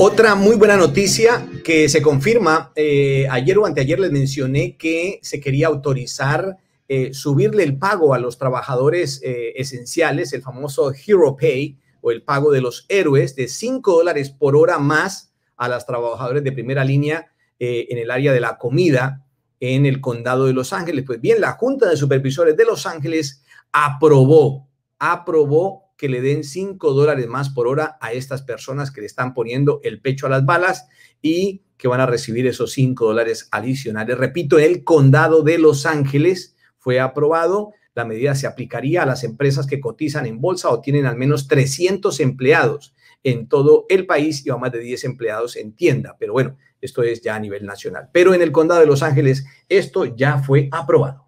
Otra muy buena noticia que se confirma, eh, ayer o anteayer les mencioné que se quería autorizar eh, subirle el pago a los trabajadores eh, esenciales, el famoso Hero Pay o el pago de los héroes de 5 dólares por hora más a las trabajadores de primera línea en el área de la comida en el condado de Los Ángeles. Pues bien, la Junta de Supervisores de Los Ángeles aprobó, aprobó que le den 5 dólares más por hora a estas personas que le están poniendo el pecho a las balas y que van a recibir esos 5 dólares adicionales. Repito, el condado de Los Ángeles fue aprobado. La medida se aplicaría a las empresas que cotizan en bolsa o tienen al menos 300 empleados en todo el país y a más de 10 empleados en tienda. Pero bueno, esto es ya a nivel nacional. Pero en el condado de Los Ángeles esto ya fue aprobado.